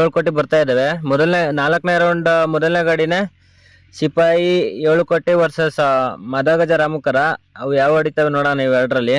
ಏಳು ಕೋಟಿ ಬರ್ತಾ ಇದ್ದಾವೆ ಮೊದಲನೇ ನಾಲ್ಕನೇ ರೌಂಡ್ ಮೊದಲನೇ ಗಾಡಿನೇ ಸಿಪಾಯಿ ಏಳು ಕೋಟಿ ವರ್ಸಸ್ ಮದಗಜ ರಾಮುಕರ ಅವು ಯಾವ ಹೊಡಿತಾವೆ ನೋಡೋಣ ಇವೆರಡರಲ್ಲಿ